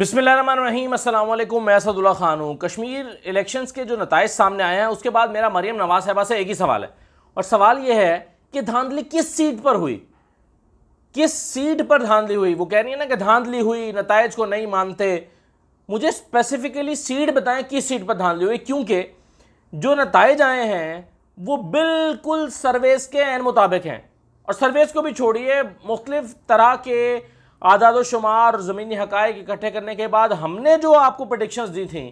बिसमीम अल्लाम मैं सदुल्ला खान हूँ कश्मीर इलेक्शंस के जो नतज सामने आए हैं उसके बाद मेरा मरीम नवाज साहबा से एक ही सवाल है और सवाल ये है कि धांधली किस सीट पर हुई किस सीट पर धांधली हुई वो कह रही है ना कि धांधली हुई नतज को नहीं मानते मुझे स्पेसिफिकली सीट बताएं किस सीट पर धांधली हुई क्योंकि जो नतज आए हैं वो बिल्कुल सर्वेस के एन मुताबिक हैं और सर्वेस को भी छोड़िए मुख्तफ तरह के आदाद शुमार ज़मीनी हक़ इकट्ठे करने के बाद हमने जो आपको प्रडिक्शंस दी थी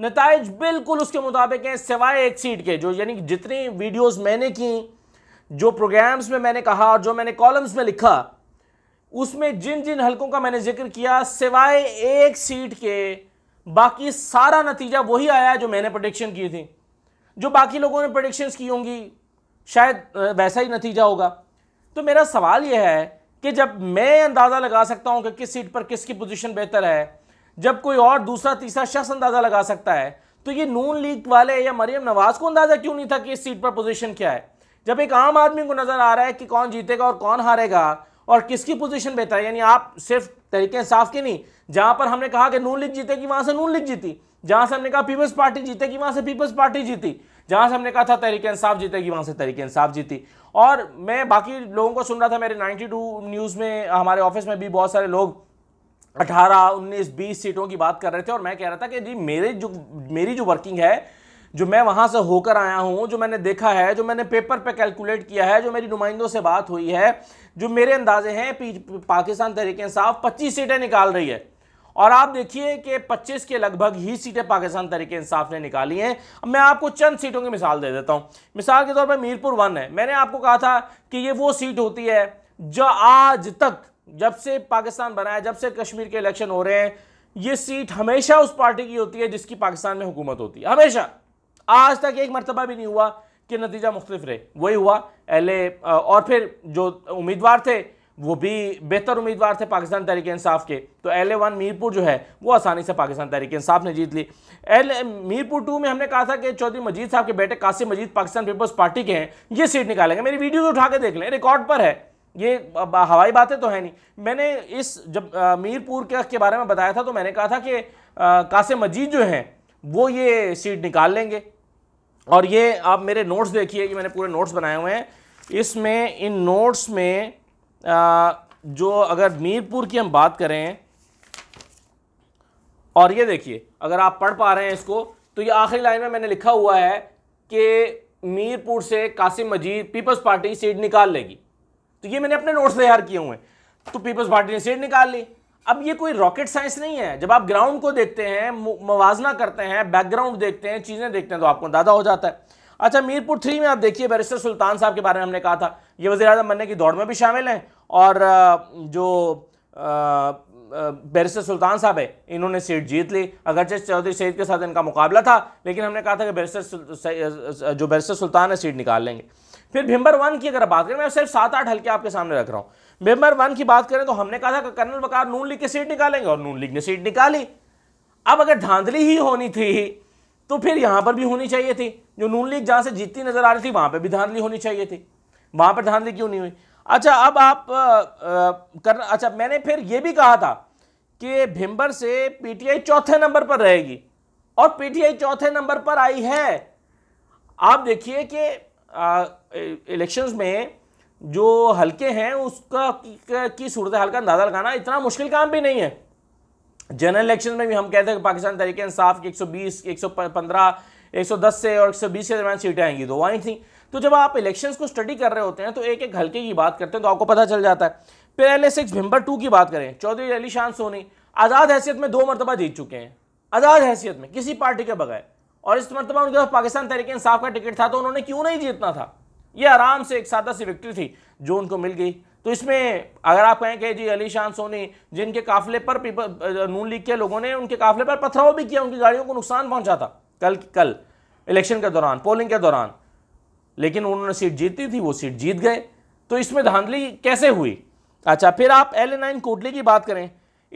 नतज बिल्कुल उसके मुताबिक हैं सिवाय एक सीट के जो यानी जितनी वीडियोस मैंने की जो प्रोग्राम्स में मैंने कहा और जो मैंने कॉलम्स में लिखा उसमें जिन जिन हलकों का मैंने जिक्र किया सिवाय एक सीट के बाकी सारा नतीजा वही आया जो मैंने प्रोडिक्शन की थी जो बाकी लोगों ने प्रोडिक्शंस की होंगी शायद वैसा ही नतीजा होगा तो मेरा सवाल यह है कि जब मैं अंदाज़ा लगा सकता हूँ कि किस सीट पर किसकी पोजीशन बेहतर है जब कोई और दूसरा तीसरा शख्स अंदाज़ा लगा सकता है तो ये नून लीग वाले या मरीम नवाज़ को अंदाज़ा क्यों नहीं था कि इस सीट पर पोजीशन क्या है जब एक आम आदमी को नज़र आ रहा है कि कौन जीतेगा और कौन हारेगा और किसकी पोजीशन बेहतर है यानी आप सिर्फ तरीके साफ के नहीं जहाँ पर हमने कहा कि नून लीग जीतेगी वहाँ से नून लीग जीती जहाँ से हमने कहा पीपल्स पार्टी जीतेगी वहाँ से पीपल्स पार्टी जीती जहाँ से हमने कहा था तरीके इंसाफ जीतेगी वहाँ से तरीके इंसाफ जीती और मैं बाकी लोगों को सुन रहा था मेरे 92 न्यूज़ में हमारे ऑफिस में भी बहुत सारे लोग 18, 19, 20 सीटों की बात कर रहे थे और मैं कह रहा था कि जी मेरे जो मेरी जो वर्किंग है जो मैं वहाँ से होकर आया हूँ जो मैंने देखा है जो मैंने पेपर पे कैलकुलेट किया है जो मेरी नुमाइंदों से बात हुई है जो मेरे अंदाजे हैं पाकिस्तान तरीके इंसाफ पच्चीस सीटें निकाल रही है और आप देखिए कि 25 के लगभग ही सीटें पाकिस्तान तरीके इंसाफ ने निकाली हैं मैं आपको चंद सीटों की मिसाल दे देता हूँ मिसाल के तौर पर मीरपुर वन है मैंने आपको कहा था कि ये वो सीट होती है जो आज तक जब से पाकिस्तान बनाया जब से कश्मीर के इलेक्शन हो रहे हैं ये सीट हमेशा उस पार्टी की होती है जिसकी पाकिस्तान में हुकूमत होती है हमेशा आज तक एक मरतबा भी नहीं हुआ कि नतीजा मुख्तफ रहे वही हुआ एल और फिर जो उम्मीदवार थे वो भी बेहतर उम्मीदवार थे पाकिस्तान तहरीक इंसाफ के तो एल ए वन मीरपुर जो है वो आसानी से पाकिस्तान तहरीक इंसाफ ने जीत ली एल मीरपुर टू में हमने कहा था कि चौधरी मजीद साहब के बेटे कासिम मजीद पाकिस्तान पीपल्स पार्टी के हैं ये सीट निकालेंगे मेरी वीडियोज तो उठा के देख लें रिकॉर्ड पर है ये हवाई बातें तो है नहीं मैंने इस जब मीरपुर के बारे में बताया था तो मैंने कहा था कि कासिम मजीद जो हैं वो ये सीट निकाल लेंगे और ये आप मेरे नोट्स देखिए कि मैंने पूरे नोट्स बनाए हुए हैं इसमें इन नोट्स में जो अगर मीरपुर की हम बात करें और ये देखिए अगर आप पढ़ पा रहे हैं इसको तो ये आखिरी लाइन में मैंने लिखा हुआ है कि मीरपुर से Qasim Majeed Peoples Party seat निकाल लेगी तो ये मैंने अपने नोट्स तैयार किए हुए हैं तो पीपल्स पार्टी ने सीट निकाल ली अब ये कोई रॉकेट साइंस नहीं है जब आप ग्राउंड को देखते हैं मुजना करते हैं बैकग्राउंड देखते हैं चीज़ें देखते हैं तो आपको अंदाजा हो जाता है अच्छा मीरपुर थ्री में आप देखिए बैरिस्टर सुल्तान साहब के बारे में हमने कहा था ये वजी अजम बनने की दौड़ में भी शामिल हैं और जो बैरिस्टर सुल्तान साहब है इन्होंने सीट जीत ली अगरचे चौधरी सईद के साथ इनका मुकाबला था लेकिन हमने कहा था कि बैरिस्टर जो बैरिस्टर सुल्तान है सीट निकाल लेंगे फिर भिम्बर वन की अगर बात करें मैं सिर्फ सात आठ हल्के आपके सामने रख रहा हूँ भिम्बर वन की बात करें तो हमने कहा था कि कर्नल वकार नून लीग की सीट निकालेंगे और नून लीग ने सीट निकाली अब अगर धांधली ही होनी थी तो फिर यहाँ पर भी होनी चाहिए थी जो नून लीग जहाँ से जीतती नजर आ रही थी वहाँ पर भी धांधली होनी चाहिए थी वहाँ पर धांधली क्यों नहीं हुई अच्छा अब आप कर अच्छा मैंने फिर ये भी कहा था कि भिम्बर से पीटीआई चौथे नंबर पर रहेगी और पीटीआई चौथे नंबर पर आई है आप देखिए कि इलेक्शंस में जो हल्के हैं उसका की सूरत हाल का अंदाज़ा लगाना इतना मुश्किल काम भी नहीं है जनरल इलेक्शन में भी हम कहते हैं कि पाकिस्तान तरीके इंसाफ की 120, 115, 110 से और 120 के दरमियान सीटें आएंगी तो वहीं थी तो जब आप इलेक्शन को स्टडी कर रहे होते हैं तो एक एक हल्के की बात करते हैं तो आपको पता चल जाता है फिर एल एस भिम्बर टू की बात करें चौधरी अली शान सोनी आज़ाद हैसियत में दो मरतबा जीत चुके हैं आज़ाद हैसियत में किसी पार्टी के बगैर और इस मरतबा उनके पास पाकिस्तान तहरीक इंसाफ का टिकट था तो उन्होंने क्यों नहीं जीतना था ये आराम से एक सादा सी विक्ट्री थी जो उनको मिल गई तो इसमें अगर आप कहें कि जी अली शान सोनी जिनके काफिले पर पीपल नून लीग के लोगों ने उनके काफिले पर पथराव भी किया उनकी गाड़ियों को नुकसान पहुंचा था कल कल इलेक्शन के दौरान पोलिंग के दौरान लेकिन उन्होंने सीट जीती थी वो सीट जीत गए तो इसमें धांधली कैसे हुई अच्छा फिर आप एल नाइन कोटली की बात करें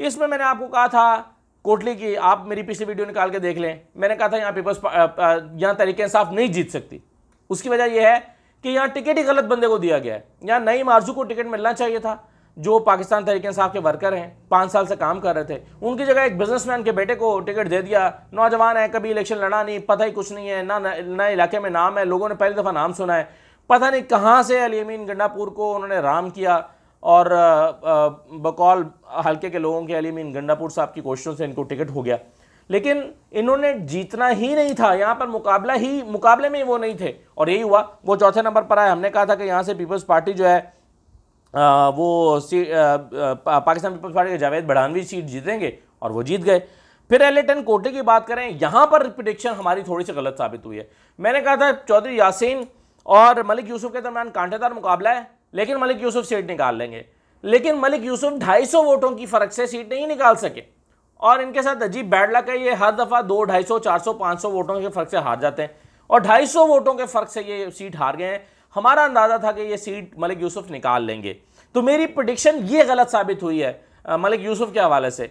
इसमें मैंने आपको कहा था कोटली की आप मेरी पिछली वीडियो निकाल के देख लें मैंने कहा था यहाँ पीपल्स यहाँ तरीके इंसाफ नहीं जीत सकती उसकी वजह यह है कि यहाँ टिकट ही गलत बंदे को दिया गया है यहाँ नई मार्जू को टिकट मिलना चाहिए था जो पाकिस्तान तरीक़े साहब के वर्कर हैं पाँच साल से काम कर रहे थे उनकी जगह एक बिजनेसमैन के बेटे को टिकट दे दिया नौजवान है कभी इलेक्शन लड़ा नहीं पता ही कुछ नहीं है ना ना इलाके में नाम है लोगों ने पहली दफ़ा नाम सुना है पता नहीं कहाँ से अलीमीन गंडापुर को उन्होंने राम किया और बकौल हल्के के लोगों के अलीमीन गंडापुर साहब की कोशिशों से इनको टिकट हो गया लेकिन इन्होंने जीतना ही नहीं था यहाँ पर मुकाबला ही मुकाबले में ही वो नहीं थे और यही हुआ वो चौथे नंबर पर आए हमने कहा था कि यहाँ से पीपल्स पार्टी जो है आ, वो पाकिस्तान पीपल्स पार्टी के जावेद बढ़ानवी सीट जीतेंगे और वो जीत गए फिर एलेटन कोटे की बात करें यहाँ पर प्रिडिक्शन हमारी थोड़ी सी गलत साबित हुई है मैंने कहा था चौधरी यासीन और मलिक यूसुफ के दरमियान कांटेदार मुकाबला है लेकिन मलिक यूसुफ सीट निकाल लेंगे लेकिन मलिक यूसुफ 250 वोटों की फ़र्क से सीट नहीं निकाल सके और इनके साथ अजीब बैड लक है ये हर दफ़ा दो ढाई सौ चार सौ पांच सौ वोटों के फ़र्क से हार जाते हैं और ढाई सौ वोटों के फ़र्क से ये सीट हार गए हैं हमारा अंदाज़ा था कि ये सीट मलिक यूसुफ निकाल लेंगे तो मेरी प्रडिक्शन ये गलत साबित हुई है मलिक यूसुफ के हवाले से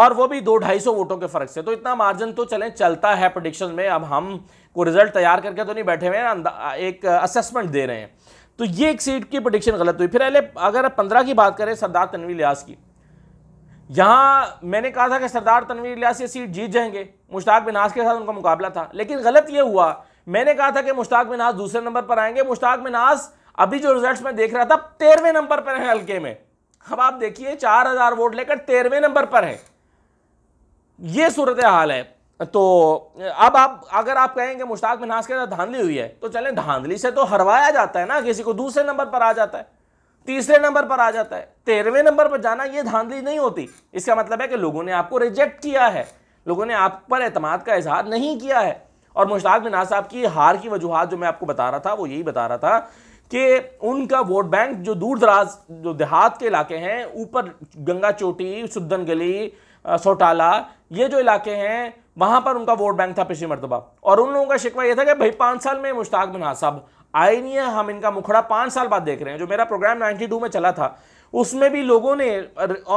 और वो भी दो ढाई सौ वोटों के फ़र्क से तो इतना मार्जिन तो चलें चलता है प्रडिक्शन में अब हम को रिज़ल्ट तैयार करके तो नहीं बैठे हुए हैं एक असेसमेंट दे रहे हैं तो ये एक सीट की प्रडिक्शन गलत हुई फिर पहले अगर पंद्रह की बात करें सरदार तनवीर लियास की यहाँ मैंने कहा था कि सरदार तनवीर लियास ये सीट जीत जाएंगे मुश्ताक बिनास के साथ उनका मुकाबला था लेकिन गलत ये हुआ मैंने कहा था कि मुश्ताक मिनाज दूसरे नंबर पर आएंगे मुश्ताक मिनाज अभी जो रिजल्ट्स में देख रहा था तेरहवें नंबर पर है हल्के में अब आप देखिए चार हजार वोट लेकर तेरहवें नंबर पर है ये सूरत हाल है तो अब आप अगर आप कहेंगे मुश्ताक मिनाज के साथ धांधली हुई है तो चले धांधली से तो हरवाया जाता है ना किसी को दूसरे नंबर पर आ जाता है तीसरे नंबर पर आ जाता है तेरहवें नंबर पर जाना ये धांधली नहीं होती इसका मतलब है कि लोगों ने आपको रिजेक्ट किया है लोगों ने आप पर अतमाद का इजहार नहीं किया है और मुश्ताक मिना साहब की हार की वजूहत जो मैं आपको बता रहा था वो यही बता रहा था कि उनका वोट बैंक जो दूर दराज जो देहात के इलाके हैं ऊपर गंगा चोटी सुद्दन गली सोटाला ये जो इलाके हैं वहाँ पर उनका वोट बैंक था पिछली मरतबा और उन लोगों का शिकवा यह था कि भाई पाँच साल में मुश्ताक मिना साहब आए नहीं है हम इनका मुखड़ा पाँच साल बाद देख रहे हैं जो मेरा प्रोग्राम नाइन्टी में चला था उसमें भी लोगों ने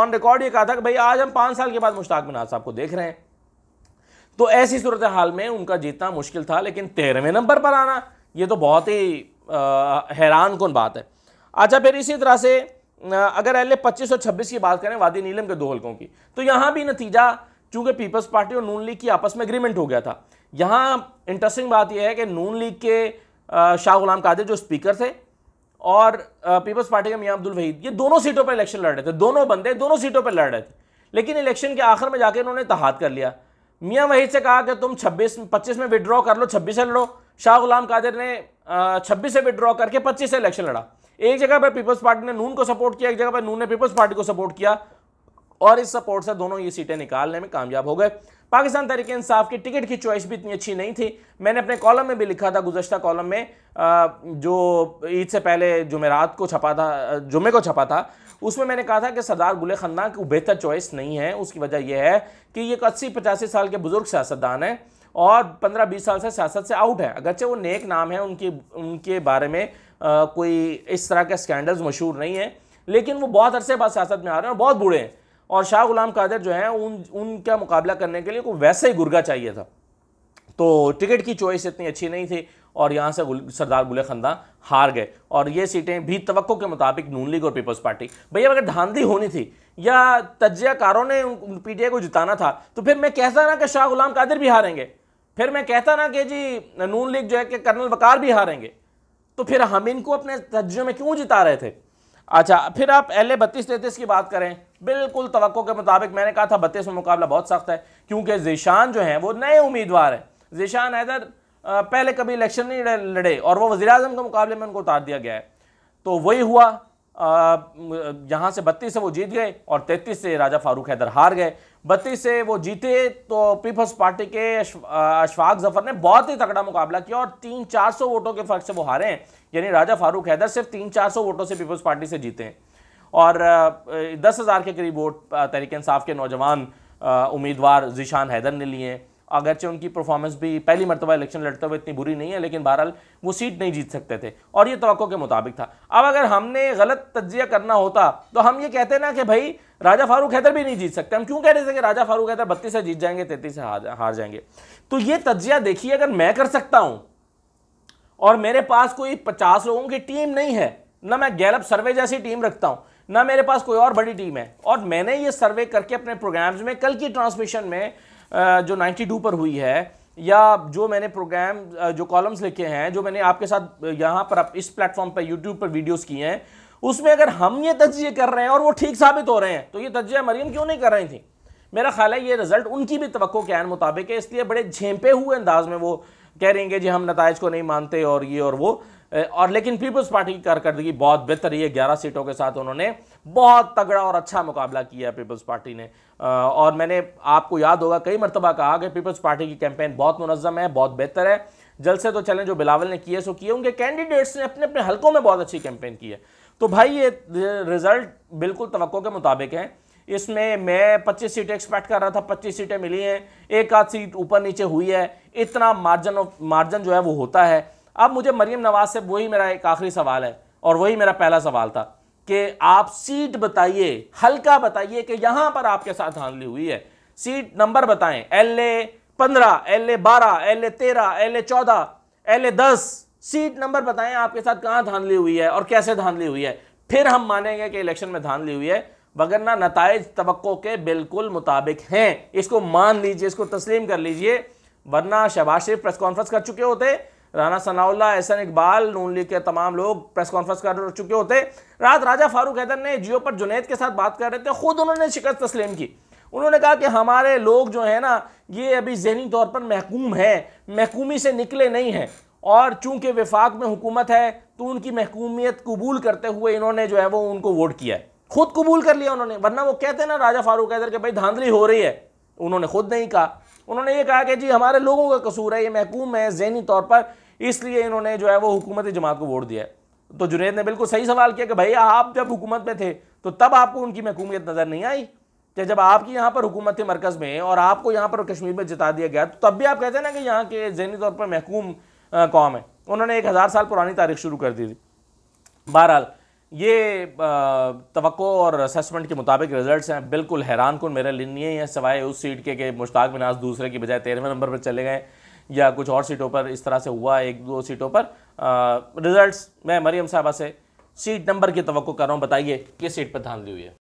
ऑन रिकॉर्ड ये कहा था कि भाई आज हम पाँच साल के बाद मुश्ताक मिना साहब को देख रहे हैं तो ऐसी सूरत हाल में उनका जीतना मुश्किल था लेकिन तेरहवें नंबर पर आना ये तो बहुत ही हैरान कौन बात है अच्छा फिर इसी तरह से अगर एल पच्चीस और छब्बीस की बात करें वादी नीलम के दो हल्कों की तो यहाँ भी नतीजा चूंकि पीपल्स पार्टी और नून लीग की आपस में एग्रीमेंट हो गया था यहाँ इंटरेस्टिंग बात यह है कि नून लीग के शाह गुलाम कादिर जो स्पीकर थे और पीपल्स पार्टी के मियाँ अब्दुल वहीद ये दोनों सीटों पर इलेक्शन लड़ रहे थे दोनों बंदे दोनों सीटों पर लड़ रहे थे लेकिन इलेक्शन के आखिर में जाकर उन्होंने तहाद कर लिया मियाँ वही से कहा कि तुम 26 25 में विड्रॉ कर लो 26 से लड़ो शाह गुलाम कादिर ने छब्बीस से विड्रॉ करके पच्चीस से इलेक्शन लड़ा एक जगह पर पीपल्स पार्टी ने नून को सपोर्ट किया एक जगह पर नून ने पीपल्स पार्टी को सपोर्ट किया और इस सपोर्ट से दोनों ये सीटें निकालने में कामयाब हो गए पाकिस्तान तरीके इंसाफ की टिकट की चॉइस भी इतनी अच्छी नहीं थी मैंने अपने कॉलम में भी लिखा था गुजशत कॉलम में जो ईद से पहले जुमेरात को छपा था जुमे को छपा था उसमें मैंने कहा था कि सरदार गुल खन्ना को बेहतर चॉइस नहीं है उसकी वजह यह है कि ये एक अस्सी पचासी साल के बुज़ुर्ग सियासतदान हैं और पंद्रह बीस साल से सियासत से आउट है अगरचे वो नेक नाम है उनकी उनके बारे में आ, कोई इस तरह के स्कैंडल्स मशहूर नहीं है लेकिन वो बहुत अरसे बाद सियासत में आ रहे हैं और बहुत बूढ़े हैं और शाह गुलाम कादर जो है उन उनका मुकाबला करने के लिए को वैसे ही गुर्गा चाहिए था तो टिकट की चॉइस इतनी अच्छी नहीं थी और यहाँ से सरदार गुल खंदा हार गए और ये सीटें भी तो के मुताबिक नून लीग और पीपल्स पार्टी भैया अगर धांधली होनी थी या कारों ने पीटीआई को जिताना था तो फिर मैं कहता ना कि शाह गुलाम कादिर भी हारेंगे फिर मैं कहता ना कि जी नून लीग जो है कि कर्नल वकार भी हारेंगे तो फिर हम इनको अपने तजियों में क्यों जिता रहे थे अच्छा फिर आप एल ए बत्तीस तैंतीस की बात करें बिल्कुल तो के मुताबिक मैंने कहा था बत्तीस में मुकाबला बहुत सख्त है क्योंकि जीशान जो हैं वो नए उम्मीदवार हैं जीशान हैदर पहले कभी इलेक्शन नहीं लड़े और वो वजी अजम के मुकाबले में उनको उतार दिया गया है तो वही हुआ जहाँ से बत्तीस से वो जीत गए और तैंतीस से राजा फारूक हैदर हार गए बत्तीस से वो जीते तो पीपल्स पार्टी के अशफाक जफर ने बहुत ही तगड़ा मुकाबला किया और तीन चार सौ वोटों के फर्क से वो हारे हैं यानी राजा फारूक हैदर सिर्फ तीन चार सौ वोटों से पीपल्स पार्टी से जीते हैं और दस हज़ार के करीब वोट तहरीक इंसाफ के नौजवान उम्मीदवार जीशान हैदर ने लिए अगरचे उनकी परफॉर्मेंस भी पहली मरतबा इलेक्शन लड़ते हुए इतनी बुरी नहीं है लेकिन बहरहाल वो सीट नहीं जीत सकते थे और ये तो के मुताबिक था अब अगर हमने गलत तज्जिया करना होता तो हम ये कहते ना कि भाई राजा फारूक हैदर भी नहीं जीत सकते हम क्यों कह रहे थे कि राजा फारूक हैदर बत्तीस से जीत जाएंगे तैतीस से हार, जाएंगे तो ये तजिया देखिए अगर मैं कर सकता हूं और मेरे पास कोई पचास लोगों की टीम नहीं है ना मैं गैलप सर्वे जैसी टीम रखता हूं ना मेरे पास कोई और बड़ी टीम है और मैंने ये सर्वे करके अपने प्रोग्राम्स में कल की ट्रांसमिशन में जो 92 पर हुई है या जो मैंने प्रोग्राम जो कॉलम्स लिखे हैं जो मैंने आपके साथ यहाँ पर इस प्लेटफॉर्म पर यूट्यूब पर वीडियोस किए हैं उसमें अगर हम ये तजिए कर रहे हैं और वो ठीक साबित हो रहे हैं तो ये तजिया मरियम क्यों नहीं कर रही थी मेरा ख्याल है ये रिजल्ट उनकी भी तो के आन मुताबिक है इसलिए बड़े झेंपे हुए अंदाज में वो कह रही हैं जी हम नतज को नहीं मानते और ये और वो और लेकिन पीपल्स पार्टी की कारकर्दगी बहुत बेहतर है ग्यारह सीटों के साथ उन्होंने बहुत तगड़ा और अच्छा मुकाबला किया पीपल्स पार्टी ने और मैंने आपको याद होगा कई मरतबा कहा कि पीपल्स पार्टी की कैंपेन बहुत मुनज़म है बहुत बेहतर है जल से तो चलें जो बिलावल ने किए सो किए उनके कैंडिडेट्स ने अपने अपने हलकों में बहुत अच्छी कैंपेन की है तो भाई ये रिज़ल्ट बिल्कुल तो के मुताबिक है इसमें मैं 25 सीटें एक्सपेक्ट कर रहा था 25 सीटें मिली हैं एक आध सीट ऊपर नीचे हुई है इतना मार्जिन ऑफ मार्जिन जो है वो होता है अब मुझे मरीम नवाज से वही मेरा एक आखिरी सवाल है और वही मेरा पहला सवाल था कि आप सीट बताइए हल्का बताइए कि यहां पर आपके साथ हानली हुई है सीट नंबर बताएं एल ए पंद्रह एल ए बारह एल ए तेरह एल ए चौदह एल ए दस सीट नंबर बताएं आपके साथ कहाँ धांधली हुई है और कैसे धांधली हुई है फिर हम मानेंगे कि इलेक्शन में धांधली हुई है वगरना नतज तो के बिल्कुल मुताबिक हैं इसको मान लीजिए इसको तस्लीम कर लीजिए वरना शहबाज शरीफ प्रेस कॉन्फ्रेंस कर चुके होते राना सनाउल्ला एहसन इकबाल नून लीग के तमाम लोग प्रेस कॉन्फ्रेंस कर चुके होते रात राजा फारूक हैदर ने जियो पर जुनेद के साथ बात कर रहे थे खुद उन्होंने शिकस्त तस्लीम की उन्होंने कहा कि हमारे लोग जो है ना ये अभी जहनी तौर पर महकूम हैं महकूमी से निकले नहीं हैं और चूंकि विफाक में हुकूमत है तो उनकी महकूमियत कबूल करते हुए इन्होंने जो है वो उनको वोट किया है खुद कबूल कर लिया उन्होंने वरना वो कहते ना राजा फारूक हैदर के भाई धांधली हो रही है उन्होंने खुद नहीं कहा उन्होंने ये कहा कि जी हमारे लोगों का कसूर है ये महकूम है जहनी तौर पर इसलिए इन्होंने जो है वो हुकूमती जमात को वोट दिया तो जुनेद ने बिल्कुल सही सवाल किया कि भाई आप जब हुकूमत में थे तो तब आपको उनकी महकूमियत नज़र नहीं आई कि जब आपकी यहाँ पर हुकूमत थी मरकज़ में और आपको यहाँ पर कश्मीर में जिता दिया गया तो तब भी आप कहते हैं ना कि यहाँ के जहनी तौर पर महकूम कौम है उन्होंने एक हज़ार साल पुरानी तारीख शुरू कर दी थी बहरहाल ये तो और असेसमेंट के मुताबिक रिजल्ट्स हैं बिल्कुल हैरान कन मेरे लिए हैं सवाए उस सीट के कि मुश्ताक मिनाज दूसरे की बजाय तेरहवें नंबर पर चले गए या कुछ और सीटों पर इस तरह से हुआ एक दो सीटों पर रिज़ल्ट मैं मरीम साहबा से सीट नंबर की तो कर रहा हूँ बताइए किस सीट पर दी हुई है